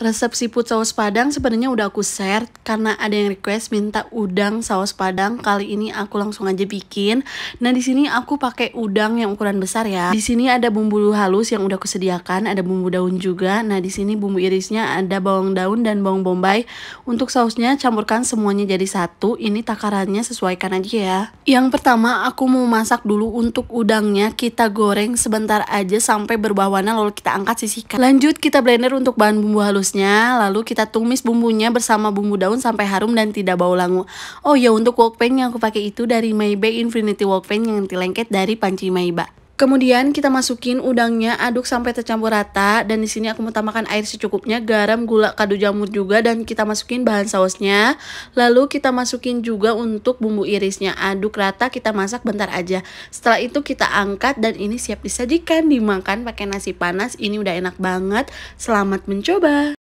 resep siput saus padang sebenarnya udah aku share karena ada yang request minta udang saus padang. Kali ini aku langsung aja bikin. Nah, di sini aku pakai udang yang ukuran besar ya. Di sini ada bumbu halus yang udah aku sediakan, ada bumbu daun juga. Nah, di sini bumbu irisnya ada bawang daun dan bawang bombay. Untuk sausnya campurkan semuanya jadi satu. Ini takarannya sesuaikan aja ya. Yang pertama aku mau masak dulu untuk udangnya. Kita goreng sebentar aja sampai berubah warna lalu kita angkat sisihkan. Lanjut kita blender untuk bahan bumbu halus kukusnya, lalu kita tumis bumbunya bersama bumbu daun sampai harum dan tidak bau langu. Oh ya untuk walkpan yang aku pakai itu dari Maybe Infinity wok Walkpan yang dilengket dari panci Maybe. Kemudian kita masukin udangnya, aduk sampai tercampur rata dan di sini aku menambahkan air secukupnya, garam, gula, kadu jamur juga dan kita masukin bahan sausnya. Lalu kita masukin juga untuk bumbu irisnya, aduk rata, kita masak bentar aja. Setelah itu kita angkat dan ini siap disajikan, dimakan pakai nasi panas, ini udah enak banget. Selamat mencoba.